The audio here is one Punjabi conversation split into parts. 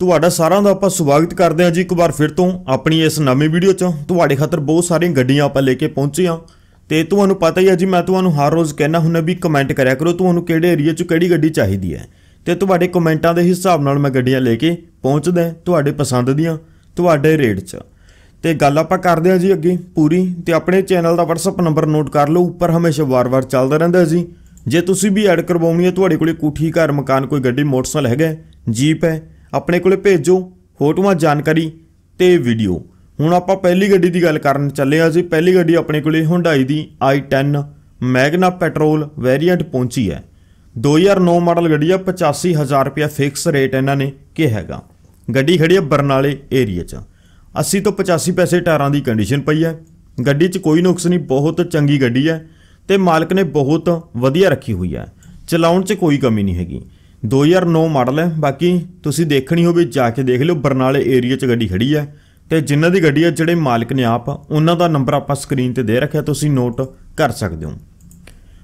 ਤੁਹਾਡਾ ਸਾਰਿਆਂ ਦਾ ਆਪਾਂ ਸਵਾਗਤ ਕਰਦੇ ਹਾਂ ਜੀ ਇੱਕ ਵਾਰ ਫਿਰ ਤੋਂ ਆਪਣੀ ਇਸ ਨਵੀਂ ਵੀਡੀਓ 'ਚ ਤੁਹਾਡੇ ਖਾਤਰ ਬਹੁਤ ਸਾਰੀਆਂ ਗੱਡੀਆਂ ਆਪਾਂ ਲੈ ਕੇ ਪਹੁੰਚੇ ਹਾਂ ਤੇ ਤੁਹਾਨੂੰ ਪਤਾ ਹੀ ਹੈ ਜੀ ਮੈਂ ਤੁਹਾਨੂੰ ਹਰ ਰੋਜ਼ ਕਹਿਣਾ ਹੁੰਦਾ ਵੀ ਕਮੈਂਟ ਕਰਿਆ ਕਰੋ ਤੁਹਾਨੂੰ ਕਿਹੜੇ ਏਰੀਆ 'ਚ ਕਿਹੜੀ ਗੱਡੀ ਚਾਹੀਦੀ ਹੈ ਤੇ ਤੁਹਾਡੇ ਕਮੈਂਟਾਂ ਦੇ ਹਿਸਾਬ ਨਾਲ ਮੈਂ ਗੱਡੀਆਂ ਲੈ ਕੇ ਪਹੁੰਚਦਾ ਤੁਹਾਡੇ ਪਸੰਦ ਦੀਆਂ ਤੁਹਾਡੇ ਰੇਟ 'ਚ ਤੇ ਗੱਲ ਆਪਾਂ ਕਰਦੇ ਹਾਂ ਜੀ ਅੱਗੇ ਪੂਰੀ ਤੇ ਆਪਣੇ ਚੈਨਲ ਦਾ WhatsApp ਨੰਬਰ ਨੋਟ ਕਰ ਲਓ ਉੱਪਰ ਹਮੇਸ਼ਾ ਵਾਰ-ਵਾਰ ਚੱਲਦਾ ਰਹਿੰਦਾ ਜੀ ਜੇ ਤੁਸੀਂ ਵੀ ਐਡ ਕਰਵਾਉਣੀ ਹੈ ਤੁਹਾਡੇ ਕੋਲੇ ਕੋਠੀ ਘਰ ਮਕਾਨ ਕੋਈ ਗੱਡੀ ਮੋਟਰਸਾਈਕਲ ਹੈਗਾ ਜੀਪ ਹੈ ਆਪਣੇ ਕੋਲੇ ਭੇਜੋ ਫੋਟੋਆਂ ਜਾਣਕਾਰੀ ਤੇ ਵੀਡੀਓ ਹੁਣ ਆਪਾਂ ਪਹਿਲੀ ਗੱਡੀ ਦੀ ਗੱਲ ਕਰਨ ਚੱਲੇ ਆ ਜੀ ਪਹਿਲੀ ਗੱਡੀ ਆਪਣੇ ਕੋਲੇ ਹੁੰਡਾਈ ਦੀ i10 ਮੈਗਨਾ ਪੈਟਰੋਲ ਵੇਰੀਐਂਟ ਪਹੁੰਚੀ ਹੈ 2009 ਮਾਡਲ ਗੱਡੀ ਆ 85000 ਰੁਪਏ ਫਿਕਸ ਰੇਟ ਇਹਨਾਂ ਨੇ ਕਿਹਾਗਾ ਹੈਗਾ ਗੱਡੀ ਖੜੀ ਆ ਬਰਨਾਲੇ ਏਰੀਆ 'ਚ 80 ਤੋਂ 85 ਪੈਸੇ ਟਾਇਰਾਂ ਦੀ ਕੰਡੀਸ਼ਨ ਪਈ ਹੈ ਗੱਡੀ 'ਚ ਕੋਈ ਨੁਕਸ ਨਹੀਂ ਬਹੁਤ ਚੰਗੀ ਗੱਡੀ ਹੈ ਤੇ ਮਾਲਕ ਨੇ ਬਹੁਤ ਵਧੀਆ ਰੱਖੀ ਹੋਈ ਹੈ ਚਲਾਉਣ 'ਚ ਕੋਈ ਕਮੀ ਨਹੀਂ ਹੈਗੀ 2009 ਮਾਡਲ ਹੈ ਬਾਕੀ ਤੁਸੀਂ ਦੇਖਣੀ ਹੋਵੇ ਜਾ ਕੇ ਦੇਖ ਲਿਓ ਬਰਨਾਲੇ ਏਰੀਆ 'ਚ ਗੱਡੀ ਖੜੀ ਹੈ ਤੇ ਜਿਨ੍ਹਾਂ ਦੀ ਗੱਡੀ ਹੈ ਜਿਹੜੇ ਮਾਲਕ ਨੇ ਆਪ ਉਹਨਾਂ ਦਾ ਨੰਬਰ ਆਪਾਂ ਸਕਰੀਨ ਤੇ ਦੇ ਰੱਖਿਆ ਤੁਸੀਂ ਨੋਟ ਕਰ ਸਕਦੇ ਹੋ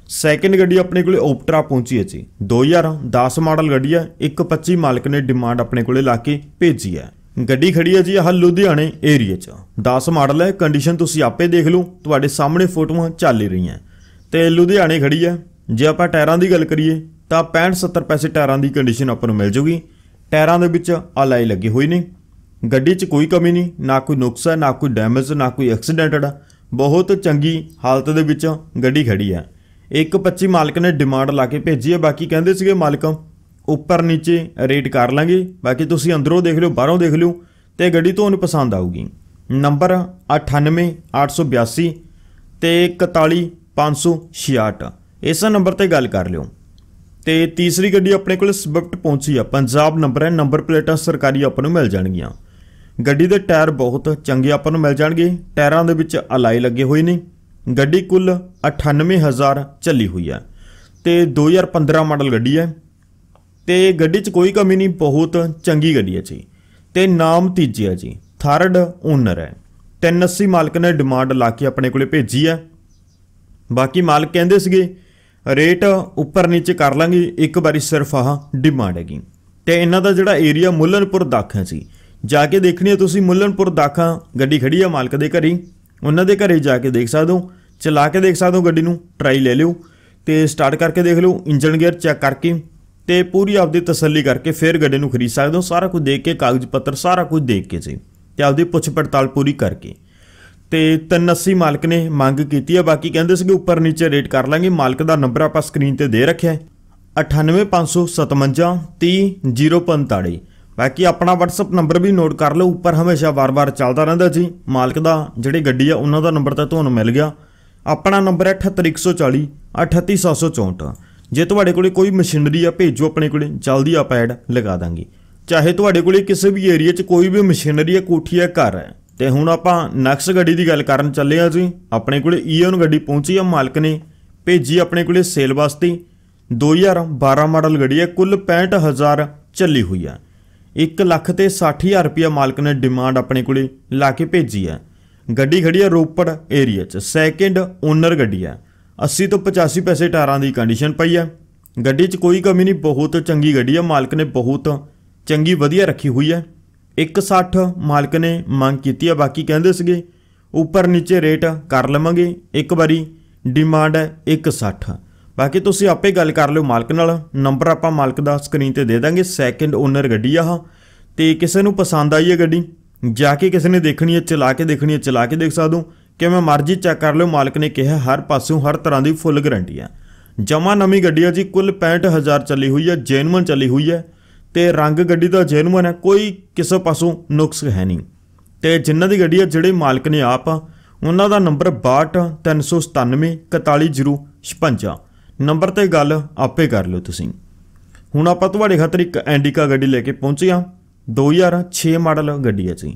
ਸੈਕਿੰਡ ਗੱਡੀ ਆਪਣੇ ਕੋਲੇ ਓਪਟਰਾ ਪਹੁੰਚੀ ਹੈ ਜੀ 2010 ਮਾਡਲ ਗੱਡੀ ਹੈ 125 ਮਾਲਕ ਨੇ ਡਿਮਾਂਡ ਆਪਣੇ ਕੋਲੇ ਲਾ ਕੇ ਭੇਜੀ ਹੈ ਗੱਡੀ ਖੜੀ ਹੈ ਜੀ ਆਹ ਲੁਧਿਆਣੇ ਏਰੀਆ 'ਚ 10 ਮਾਡਲ ਹੈ ਕੰਡੀਸ਼ਨ ਤੁਸੀਂ ਆਪੇ ਦੇਖ ਲਓ ਤੁਹਾਡੇ ਸਾਹਮਣੇ ਫੋਟੋਆਂ ਚੱਲ ਰਹੀਆਂ ਤੇ ਲੁਧਿਆਣੇ ਖੜੀ ਹੈ ਜੇ ਆਪਾਂ ਟਾਇਰਾਂ ਦੀ ਗੱਲ ਕਰੀਏ ਤਾਂ 65 70 ਪੈਸੇ ਟਾਇਰਾਂ ਦੀ ਕੰਡੀਸ਼ਨ ਆਪਾਂ ਨੂੰ ਮਿਲ ਜੂਗੀ ਟਾਇਰਾਂ ਦੇ ਵਿੱਚ ਅਲਾਈ ਲੱਗੀ ਹੋਈ ਨੇ ਗੱਡੀ 'ਚ ਕੋਈ ਕਮੀ ਨਹੀਂ ਨਾ ਕੋਈ ਨੁਕਸ ਹੈ ਨਾ ਕੋਈ ਡੈਮੇਜ ਨਾ ਕੋਈ ਐਕਸੀਡੈਂਟਡ ਬਹੁਤ ਚੰਗੀ ਹਾਲਤ ਦੇ ਵਿੱਚ ਗੱਡੀ ਖੜੀ ਹੈ 25 ਮਾਲਕ ਨੇ ਡਿਮਾਂਡ ਲਾ ਕੇ ਭੇਜੀ ਹੈ ਬਾਕੀ ਕਹਿੰਦੇ ਸੀਗੇ ਮਾਲਕ ਉੱਪਰ ਨੀਚੇ ਰੇਟ ਕਰ ਲਾਂਗੇ ਬਾਕੀ ਤੁਸੀਂ ਅੰਦਰੋਂ ਦੇਖ ਲਿਓ ਬਾਹਰੋਂ ਦੇਖ ਲਿਓ ਤੇ ਗੱਡੀ ਤੁਹਾਨੂੰ ਪਸੰਦ ਆਊਗੀ ਨੰਬਰ 98882 ਤੇ 41566 ਇਸ ਨੰਬਰ ਤੇ ਗੱਲ ਕਰ ਲਿਓ ਤੇ ਤੀਸਰੀ ਗੱਡੀ ਆਪਣੇ ਕੋਲ ਸਵਿਫਟ ਪਹੁੰਚੀ ਆ ਪੰਜਾਬ ਨੰਬਰ ਹੈ ਨੰਬਰ ਪਲੇਟਾਂ ਸਰਕਾਰੀ ਆਪਾਂ ਨੂੰ ਮਿਲ ਜਾਣਗੀਆਂ ਗੱਡੀ ਦੇ ਟਾਇਰ ਬਹੁਤ ਚੰਗੇ ਆਪਾਂ ਨੂੰ ਮਿਲ ਜਾਣਗੇ ਟਾਇਰਾਂ ਦੇ ਵਿੱਚ ਅਲਾਈ ਲੱਗੇ ਹੋਏ ਨੇ ਗੱਡੀ ਕੁੱਲ 98000 ਚੱਲੀ ਹੋਈ ਆ ਤੇ 2015 ਮਾਡਲ ਗੱਡੀ ਹੈ ਤੇ ਗੱਡੀ 'ਚ ਕੋਈ ਕਮੀ ਨਹੀਂ ਬਹੁਤ ਚੰਗੀ ਗੱਡੀ ਹੈ ਜੀ ਤੇ ਨਾਮ ਤੀਜੀ ਹੈ ਜੀ ਥਰਡ ਓਨਰ ਹੈ 380 ਮਾਲਕ ਨੇ ਡਿਮਾਂਡ ਲਾ ਕੇ ਆਪਣੇ ਕੋਲੇ ਭੇਜੀ ਹੈ ਬਾਕੀ ਮਾਲਕ ਕਹਿੰਦੇ ਸੀਗੇ ਰੇਟ ਉੱਪਰ ਨੀਚੇ ਕਰ ਲਾਂਗੇ ਇੱਕ ਵਾਰੀ ਸਿਰਫ ਆਹ ਡਿਮਾਂਡ ਹੈਗੀ ਤੇ ਇਹਨਾਂ ਦਾ ਜਿਹੜਾ ਏਰੀਆ ਮੁੱਲਨਪੁਰ ਦਾਖਾ ਸੀ ਜਾ ਕੇ ਦੇਖਣੀ ਹੈ ਤੁਸੀਂ ਮੁੱਲਨਪੁਰ ਦਾਖਾ ਗੱਡੀ ਖੜੀ ਆ ਮਾਲਕ ਦੇ ਘਰੀ ਉਹਨਾਂ ਦੇ ਘਰੇ ਜਾ ਕੇ ਦੇਖ ਸਕਦੇ ਹੋ ਚਲਾ ਕੇ ਦੇਖ ਸਕਦੇ ਹੋ ਗੱਡੀ ਨੂੰ ਟਰਾਈ ਲੈ ਲਿਓ ਤੇ ਸਟਾਰਟ ਕਰਕੇ ਦੇਖ ਲਓ ਇੰਜਨ ਗੇਅਰ ਚੈੱਕ ਕਰਕੇ ਤੇ ਪੂਰੀ ਆਪਦੀ ਤਸੱਲੀ ਕਰਕੇ ਫਿਰ ਗੱਡੀ ਨੂੰ ਖਰੀਦ ਸਕਦੇ ਹੋ ਸਾਰਾ ਕੁਝ ਦੇਖ ਕੇ ਕਾਗਜ਼ ਪੱਤਰ ਸਾਰਾ ਕੁਝ ਦੇਖ ਕੇ ਜੀ ਤੇ ਆਪਦੀ ਪੁੱਛ ਪੜਤਾਲ ਪੂਰੀ ਕਰਕੇ ਤੇ 380 ਮਾਲਕ ਨੇ ਮੰਗ ਕੀਤੀ ਹੈ ਬਾਕੀ ਕਹਿੰਦੇ ਸੀਗੇ ਉੱਪਰ ਨੀਚੇ ਰੇਟ ਕਰ ਲਾਂਗੇ ਮਾਲਕ ਦਾ ਨੰਬਰ ਆਪਾਂ ਸਕਰੀਨ ਤੇ ਦੇ ਰੱਖਿਆ ਹੈ 9855730045 ਬਾਕੀ ਆਪਣਾ WhatsApp ਨੰਬਰ ਵੀ ਨੋਟ ਕਰ ਲਓ ਉੱਪਰ ਹਮੇਸ਼ਾ ਵਾਰ-ਵਾਰ ਚੱਲਦਾ ਰਹਿੰਦਾ ਜੀ ਮਾਲਕ ਦਾ ਜਿਹੜੇ ਗੱਡੀ ਆ ਉਹਨਾਂ ਦਾ ਨੰਬਰ ਤਾਂ ਤੁਹਾਨੂੰ ਮਿਲ ਗਿਆ ਆਪਣਾ ਨੰਬਰ ਹੈ 78140 38764 ਜੇ ਤੁਹਾਡੇ ਕੋਲੇ ਕੋਈ ਮਸ਼ੀਨਰੀ ਆ ਭੇਜੋ ਆਪਣੇ ਕੋਲੇ ਜਲਦੀ ਆਪਾਂ ਐਡ ਲਗਾ ਦਾਂਗੇ ਚਾਹੇ ਤੁਹਾਡੇ ਕੋਲੇ ਕਿਸੇ ਵੀ ਏਰੀਆ 'ਚ ਕੋਈ ਵੀ ਮਸ਼ੀਨਰੀ ਆ ਕੋਠੀ ਆ ਘਰ ਹੈ ਤੇ ਹੁਣ ਆਪਾਂ ਨਕਸ ਗੱਡੀ ਦੀ ਗੱਲ ਕਰਨ ਚੱਲੇ ਆ ਜੀ ਆਪਣੇ ਕੋਲੇ ਈਓਨ ਗੱਡੀ ਪਹੁੰਚੀ ਆ ਮਾਲਕ ਨੇ ਭੇਜੀ ਆਪਣੇ ਕੋਲੇ ਸੇਲ ਵਾਸਤੇ 2012 ਮਾਡਲ ਗੱਡੀ ਹੈ ਕੁੱਲ 65000 ਚੱਲੀ ਹੋਈ ਆ 1 ਲੱਖ ਤੇ 60000 ਰੁਪਿਆ ਮਾਲਕ ਨੇ ਡਿਮਾਂਡ ਆਪਣੇ ਕੋਲੇ ਲਾ ਕੇ ਭੇਜੀ ਆ ਗੱਡੀ ਖੜੀ ਆ ਰੋਪੜ ਏਰੀਆ 'ਚ ਸੈਕਿੰਡ ਓਨਰ ਗੱਡੀ ਆ 80 ਤੋਂ 85 ਪੈਸੇ ਟਾਰਾਂ ਦੀ ਕੰਡੀਸ਼ਨ ਪਈ ਆ ਗੱਡੀ 'ਚ ਕੋਈ ਕਮੀ ਨਹੀਂ ਬਹੁਤ ਚੰਗੀ ਗੱਡੀ ਆ ਮਾਲਕ ਨੇ ਬਹੁਤ ਚੰਗੀ ਵਧੀਆ ਰੱਖੀ ਹੋਈ ਆ 160 ਮਾਲਕ ਨੇ ਮੰਗ ਕੀਤੀ ਆ ਬਾਕੀ ਕਹਿੰਦੇ ਸੀਗੇ ਉੱਪਰ ਨੀਚੇ ਰੇਟ ਕਰ ਲਵਾਂਗੇ ਇੱਕ ਵਾਰੀ ਡਿਮਾਂਡ ਹੈ 160 ਬਾਕੀ ਤੁਸੀਂ ਆਪੇ ਗੱਲ ਕਰ ਲਿਓ ਮਾਲਕ ਨਾਲ ਨੰਬਰ ਆਪਾਂ ਮਾਲਕ ਦਾ ਸਕਰੀਨ ਤੇ ਦੇ ਦਾਂਗੇ ਸੈਕਿੰਡ ਓਨਰ ਗੱਡੀ ਆ ਤੇ ਕਿਸੇ ਨੂੰ ਪਸੰਦ ਆਈ ਹੈ ਗੱਡੀ ਜਾ ਕੇ ਕਿਸੇ ਨੇ ਦੇਖਣੀ ਹੈ ਚਲਾ ਕੇ ਦੇਖਣੀ ਹੈ ਚਲਾ ਕੇ ਦੇਖ ਸਕਦੇ ਹੋ ਕਿਵੇਂ ਮਰਜ਼ੀ ਚੈੱਕ ਕਰ ਲਿਓ ਮਾਲਕ ਨੇ ਕਿਹਾ ਹਰ ਪਾਸੋਂ ਹਰ ਤਰ੍ਹਾਂ ਦੀ ਫੁੱਲ ਗਾਰੰਟੀ ਆ ਜਮਾ ਨਵੀਂ ਗੱਡੀ ਆ ਜੀ ਕੁੱਲ 65000 ਚੱਲੀ ਹੋਈ ਹੈ ਜੈਨੂਨ ਚੱਲੀ ਹੋਈ ਹੈ ਤੇ ਰੰਗ ਗੱਡੀ ਦਾ ਜੈਨੂਅਨ ਹੈ ਕੋਈ ਕਿਸੇ ਪਾਸੋਂ ਨੁਕਸ ਹੈ ਨਹੀਂ ਤੇ ਜਿਨ੍ਹਾਂ ਦੀ ਗੱਡੀ ਹੈ ਜਿਹੜੇ ਮਾਲਕ ਨੇ ਆਪ ਉਹਨਾਂ ਦਾ ਨੰਬਰ 6239941456 ਨੰਬਰ ਤੇ ਗੱਲ ਆਪੇ ਕਰ ਲਿਓ ਤੁਸੀਂ ਹੁਣ ਆਪਾਂ ਤੁਹਾਡੇ ਖਾਤਰ ਇੱਕ ਐਂਡਿਕਾ ਗੱਡੀ ਲੈ ਕੇ ਪਹੁੰਚੇ ਆ 2006 ਮਾਡਲ ਗੱਡੀ ਹੈ ਜੀ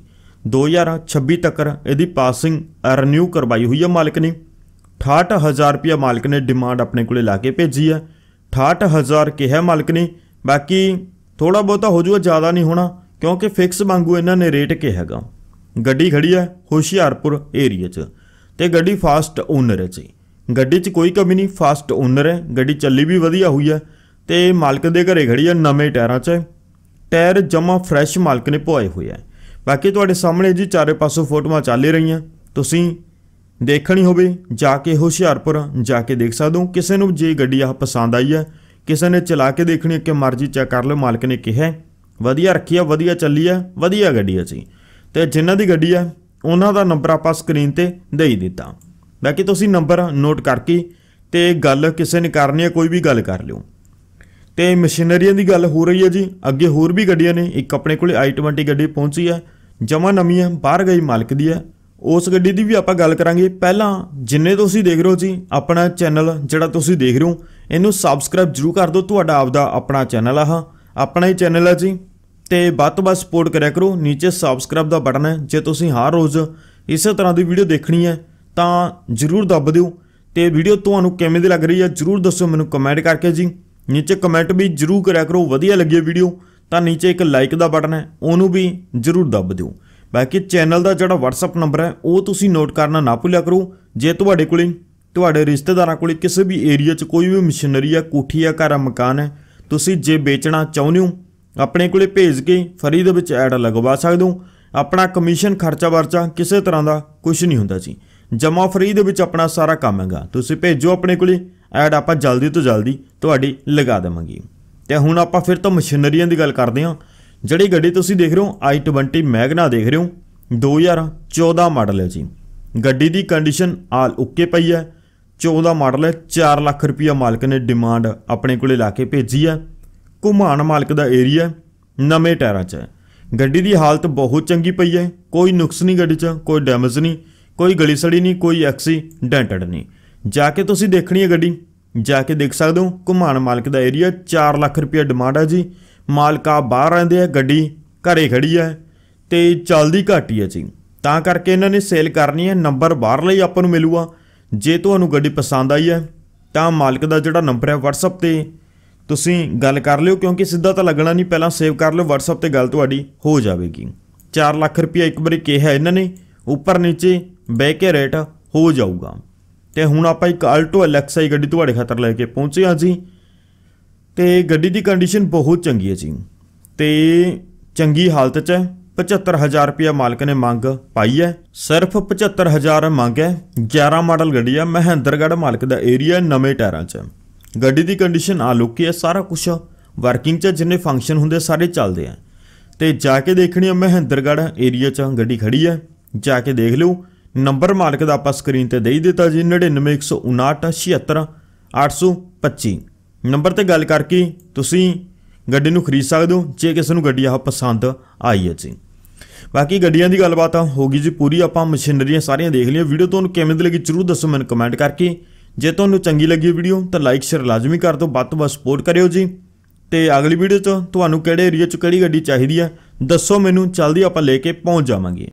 2026 ਤੱਕ ਇਹਦੀ ਪਾਸਿੰਗ ਰੀਨਿਊ ਕਰਵਾਈ ਹੋਈ ਹੈ ਮਾਲਕ ਨੇ 68000 ਰੁਪਏ ਮਾਲਕ ਨੇ ਡਿਮਾਂਡ ਆਪਣੇ ਕੋਲੇ ਲਾ ਕੇ ਭੇਜੀ ਹੈ 68000 ਕਿਹਾ ਮਾਲਕ ਨੇ ਬਾਕੀ ਥੋੜਾ ਬਹੁਤਾ ਹੋ ਜੂਗਾ ਜ਼ਿਆਦਾ ਨਹੀਂ ਹੋਣਾ ਕਿਉਂਕਿ ਫਿਕਸ ਵਾਂਗੂ ਇਹਨਾਂ ਨੇ ਰੇਟ ਕਿਹਾਗਾ ਗੱਡੀ ਖੜੀ ਹੈ ਹੁਸ਼ਿਆਰਪੁਰ ਏਰੀਆ 'ਚ ਤੇ ਗੱਡੀ ਫਾਸਟ ਓਨਰ ਹੈ ਜੀ ਗੱਡੀ 'ਚ ਕੋਈ ਕਮੀ ਨਹੀਂ ਫਾਸਟ ਓਨਰ ਹੈ ਗੱਡੀ ਚੱਲੀ ਵੀ ਵਧੀਆ ਹੋਈ ਹੈ ਤੇ ਮਾਲਕ ਦੇ ਘਰੇ ਖੜੀ ਹੈ ਨਵੇਂ ਟਾਇਰਾਂ 'ਚ ਟਾਇਰ ਜਮਾ ਫਰੈਸ਼ ਮਾਲਕ ਨੇ ਪਵਾਏ ਹੋਏ ਆ ਬਾਕੀ ਤੁਹਾਡੇ ਸਾਹਮਣੇ ਜੀ ਚਾਰੇ ਪਾਸੋਂ ਫੋਟੋਆਂ ਚੱਲ ਰਹੀਆਂ ਤੁਸੀਂ ਦੇਖਣੀ ਹੋਵੇ ਜਾ ਕੇ ਹੁਸ਼ਿਆਰਪੁਰ ਜਾ ਕੇ ਦੇਖ ਸਕਦੇ ਹੋ ਕਿਸੇ ਨੂੰ ਜੇ ਗੱਡੀ ਆ ਪਸੰਦ ਆਈ ਹੈ ਕਿਸੇ ਨੇ ਚਲਾ ਕੇ ਦੇਖਣੀ ਕਿ ਮਰਜ਼ੀ ਚੈੱਕ ਕਰ ਲਓ ਮਾਲਕ ਨੇ ਕਿਹਾ ਵਧੀਆ ਰੱਖੀ ਆ ਵਧੀਆ ਚੱਲੀ ਆ ਵਧੀਆ ਗੱਡੀ ਆ ਸੀ ਤੇ ਜਿਨ੍ਹਾਂ ਦੀ ਗੱਡੀ ਆ ਉਹਨਾਂ ਦਾ ਨੰਬਰ ਆਪਾਂ ਸਕਰੀਨ ਤੇ ਦੇ ਹੀ ਦਿੱਤਾ ਬਾਕੀ ਤੁਸੀਂ ਨੰਬਰ ਨੋਟ ਕਰਕੇ ਤੇ ਗੱਲ ਕਿਸੇ ਨੇ ਕਰਨੀ ਆ ਕੋਈ ਵੀ ਗੱਲ ਕਰ ਲਿਓ ਤੇ ਮਸ਼ੀਨਰੀਆਂ ਦੀ ਗੱਲ ਹੋ ਰਹੀ ਆ ਜੀ ਅੱਗੇ ਹੋਰ ਵੀ ਗੱਡੀਆਂ ਨੇ ਇੱਕ ਆਪਣੇ ਕੋਲੇ i20 ਗੱਡੀ ਪਹੁੰਚੀ ਆ ਜਮਾ ਨਵੀਂ ਆ ਬਾਹਰ ਗਈ ਮਾਲਕ ਦੀ ਆ ਉਸ ਗੱਡੀ ਦੀ ਵੀ ਆਪਾਂ ਗੱਲ ਕਰਾਂਗੇ ਪਹਿਲਾਂ ਜਿੰਨੇ ਤੁਸੀਂ ਦੇਖ ਰਹੇ ਹੋ ਜੀ ਆਪਣਾ ਚੈਨਲ ਜਿਹੜਾ ਤੁਸੀਂ ਦੇਖ ਰਹੇ ਹੋ ਇਹਨੂੰ ਸਬਸਕ੍ਰਾਈਬ ਜਰੂਰ ਕਰ ਦਿਓ ਤੁਹਾਡਾ ਆਪਦਾ ਆਪਣਾ ਚੈਨਲ ਆ ਆਪਣਾ ਹੀ ਚੈਨਲ ਆ ਜੀ ਤੇ ਵੱਧ ਤੋਂ ਵੱਧ ਸਪੋਰਟ ਕਰਿਆ ਕਰੋ ਨੀਚੇ ਸਬਸਕ੍ਰਾਈਬ ਦਾ ਬਟਨ ਹੈ ਜੇ ਤੁਸੀਂ ਹਰ ਰੋਜ਼ ਇਸੇ ਤਰ੍ਹਾਂ ਦੀ ਵੀਡੀਓ ਦੇਖਣੀ ਹੈ ਤਾਂ ਜਰੂਰ ਦੱਬ ਦਿਓ ਤੇ ਵੀਡੀਓ ਤੁਹਾਨੂੰ ਕਿਵੇਂ ਦੀ ਲੱਗ ਰਹੀ ਹੈ ਜਰੂਰ ਦੱਸੋ ਮੈਨੂੰ ਕਮੈਂਟ ਕਰਕੇ ਜੀ ਨੀਚੇ ਕਮੈਂਟ ਵੀ ਜਰੂਰ ਕਰਿਆ ਕਰੋ ਵਧੀਆ ਲੱਗੀ ਵੀਡੀਓ ਤਾਂ ਨੀਚੇ ਇੱਕ ਲਾਈਕ ਦਾ ਬਟਨ ਹੈ ਉਹਨੂੰ ਵੀ ਜਰੂਰ ਦੱਬ ਦਿਓ ਬਾਕੀ ਚੈਨਲ ਦਾ ਜਿਹੜਾ WhatsApp ਨੰਬਰ ਹੈ ਉਹ ਤੁਸੀਂ ਨੋਟ ਕਰਨਾ ਨਾ ਭੁੱਲਿਆ ਕਰੋ ਜੇ ਤੁਹਾਡੇ ਕੋਲੇ ਤੁਹਾਡੇ ਰਿਸ਼ਤੇਦਾਰਾਂ ਕੋਲ ਕਿਸੇ ਵੀ ਏਰੀਆ 'ਚ ਕੋਈ ਵੀ ਮਸ਼ੀਨਰੀ ਆ ਕੋਠੀ ਆ ਘਰ ਆ ਮਕਾਨ ਹੈ ਤੁਸੀਂ ਜੇ ਵੇਚਣਾ ਚਾਹੁੰਦੇ ਹੋ ਆਪਣੇ ਕੋਲੇ ਭੇਜ ਕੇ ਫਰੀ ਦੇ ਵਿੱਚ ਐਡ ਲਗਵਾ ਸਕਦੇ ਹੋ ਆਪਣਾ ਕਮਿਸ਼ਨ ਖਰਚਾ ਵਰਚਾ ਕਿਸੇ ਤਰ੍ਹਾਂ ਦਾ ਕੁਝ ਨਹੀਂ ਹੁੰਦਾ ਜੀ ਜਮਾ ਫਰੀ ਦੇ ਵਿੱਚ ਆਪਣਾ ਸਾਰਾ ਕੰਮ ਹੈਗਾ ਤੁਸੀਂ ਭੇਜੋ ਆਪਣੇ ਕੋਲੇ ਐਡ ਆਪਾਂ ਜਲਦੀ ਤੋਂ ਜਲਦੀ ਤੁਹਾਡੀ ਲਗਾ ਦੇਵਾਂਗੇ ਤੇ ਹੁਣ ਆਪਾਂ ਫਿਰ ਤੋਂ ਮਸ਼ੀਨਰੀਆਂ ਦੀ ਗੱਲ ਕਰਦੇ ਹਾਂ ਜਿਹੜੀ ਗੱਡੀ ਤੁਸੀਂ ਦੇਖ ਰਹੇ ਹੋ i20 ਮੈਗਨਾ ਦੇਖ ਰਹੇ ਹੋ 2014 ਮਾਡਲ ਹੈ ਜੀ ਗੱਡੀ ਦੀ ਕੰਡੀਸ਼ਨ ਆਲ ਓਕੇ ਪਈ ਹੈ 14 ਮਾਡਲ ਹੈ 4 ਲੱਖ ਰੁਪਇਆ ਮਾਲਕ ਨੇ ਡਿਮਾਂਡ ਆਪਣੇ ਕੋਲੇ ਲਾ ਕੇ ਭੇਜੀ ਹੈ ਘੁਮਾਣ ਮਾਲਕ ਦਾ ਏਰੀਆ ਨਵੇਂ ਟਾਇਰਾਂ 'ਚ ਹੈ ਗੱਡੀ ਦੀ ਹਾਲਤ ਬਹੁਤ ਚੰਗੀ ਪਈ ਹੈ ਕੋਈ ਨੁਕਸ ਨਹੀਂ ਗੱਡੀ 'ਚ ਕੋਈ ਡੈਮੇਜ ਨਹੀਂ ਕੋਈ ਗਲੀ ਸੜੀ ਨਹੀਂ ਕੋਈ ਐਕਸੀਡੈਂਟਡ ਨਹੀਂ ਜਾ ਕੇ ਤੁਸੀਂ ਦੇਖਣੀ ਹੈ ਗੱਡੀ ਜਾ ਕੇ ਦੇਖ ਸਕਦੇ ਹੋ ਘੁਮਾਣ ਮਾਲਕ ਦਾ ਏਰੀਆ 4 ਲੱਖ ਰੁਪਏ ਡਿਮਾਂਡ ਹੈ ਜੀ ਮਾਲਕਾ ਬਾਹਰ ਰਹਿੰਦੇ ਆ ਗੱਡੀ ਘਰੇ ਖੜੀ ਹੈ ਤੇ ਚੱਲਦੀ ਘਾਟੀ ਹੈ ਜੀ ਤਾਂ ਕਰਕੇ ਇਹਨਾਂ ਨੇ ਸੇਲ ਕਰਨੀ ਹੈ ਨੰਬਰ ਬਾਹਰ ਲਈ ਆਪਾਂ ਨੂੰ ਮਿਲੂਗਾ ਜੇ ਤੁਹਾਨੂੰ ਗੱਡੀ ਪਸੰਦ ਆਈ ਹੈ ਤਾਂ ਮਾਲਕ ਦਾ ਜਿਹੜਾ ਨੰਬਰ ਹੈ WhatsApp ਤੇ ਤੁਸੀਂ ਗੱਲ ਕਰ ਲਿਓ ਕਿਉਂਕਿ ਸਿੱਧਾ ਤਾਂ ਲੱਗਣਾ ਨਹੀਂ ਪਹਿਲਾਂ ਸੇਵ ਕਰ ਲਿਓ WhatsApp ਤੇ ਗੱਲ ਤੁਹਾਡੀ ਹੋ ਜਾਵੇਗੀ 4 ਲੱਖ ਰੁਪਏ ਇੱਕ ਵਾਰੀ ਕਿਹਾ ਇਹਨਾਂ ਨੇ ਉੱਪਰ ਨੀਚੇ ਬਹਿ ਕੇ ਰੇਟ ਹੋ ਜਾਊਗਾ ਤੇ ਹੁਣ ਆਪਾਂ ਇੱਕ ਆਲਟੋ ਐਲਐਕਸਆਈ ਗੱਡੀ ਤੁਹਾਡੇ ਖਾਤਰ ਲੈ ਕੇ ਪਹੁੰਚੇ ਹਾਂ ਜੀ ਤੇ ਗੱਡੀ ਦੀ ਕੰਡੀਸ਼ਨ ਬਹੁਤ ਚੰਗੀ ਹੈ ਜੀ ਤੇ ਚੰਗੀ ਹਾਲਤ 'ਚ ਹੈ 75000 ਰੁਪਇਆ ਮਾਲਕ ਨੇ ਮੰਗ ਪਾਈ ਹੈ ਸਿਰਫ 75000 ਮੰਗ ਹੈ 11 ਮਾਡਲ ਗੱਡੀ ਹੈ ਮਹਿੰਦਰਗੜ੍ਹ ਮਾਲਕ ਦਾ ਏਰੀਆ ਨਵੇਂ ਟਾਇਰਾਂ 'ਚ ਗੱਡੀ ਦੀ ਕੰਡੀਸ਼ਨ ਆ ਲੁੱਕੀ ਹੈ ਸਾਰਾ ਕੁਝ ਵਰਕਿੰਗ 'ਚ ਜਿੰਨੇ ਫੰਕਸ਼ਨ ਹੁੰਦੇ ਸਾਰੇ ਚੱਲਦੇ ਆ ਤੇ ਜਾ ਕੇ ਦੇਖਣੀ ਹੈ ਮਹਿੰਦਰਗੜ੍ਹ ਏਰੀਆ 'ਚ ਗੱਡੀ ਖੜੀ ਹੈ ਜਾ ਕੇ ਦੇਖ ਲਿਓ ਨੰਬਰ ਮਾਲਕ ਦਾ ਆਪਾਂ ਸਕਰੀਨ ਤੇ ਦੇ ਹੀ ਦਿੱਤਾ ਜੀ 99159 ਨੰਬਰ ਤੇ ਗੱਲ ਕਰਕੇ ਤੁਸੀਂ ਗੱਡੀ ਨੂੰ ਖਰੀਦ ਸਕਦੇ ਹੋ ਜੇ ਕਿਸੇ ਨੂੰ ਗੱਡੀ ਆਹ ਪਸੰਦ ਆਈ ਹੈ ਜੀ ਬਾਕੀ ਗੱਡੀਆਂ ਦੀ ਗੱਲਬਾਤ ਆ ਹੋ ਗਈ ਜੀ ਪੂਰੀ ਆਪਾਂ ਮਸ਼ੀਨਰੀਆਂ ਸਾਰੀਆਂ ਦੇਖ ਲਈਆਂ ਵੀਡੀਓ ਤੁਹਾਨੂੰ ਕਿਵੇਂ ਦੀ ਲੱਗੀ ਜਰੂਰ ਦੱਸੋ ਮੈਨੂੰ ਕਮੈਂਟ ਕਰਕੇ ਜੇ ਤੁਹਾਨੂੰ ਚੰਗੀ ਲੱਗੀ ਵੀਡੀਓ ਤਾਂ ਲਾਈਕ ਸ਼ੇਅਰ ਲਾਜ਼ਮੀ ਕਰ ਦਿਓ ਵੱਧ ਤੋਂ ਵੱਧ ਸਪੋਰਟ ਕਰਿਓ ਜੀ ਤੇ ਅਗਲੀ ਵੀਡੀਓ 'ਚ ਤੁਹਾਨੂੰ ਕਿਹੜੇ ਏਰੀਆ 'ਚ ਕਿਹੜੀ ਗੱਡੀ ਚਾਹੀਦੀ ਹੈ ਦੱਸੋ ਮੈਨੂੰ ਜਲਦੀ ਆਪਾਂ ਲੈ ਕੇ ਪਹੁੰਚ ਜਾਵਾਂਗੇ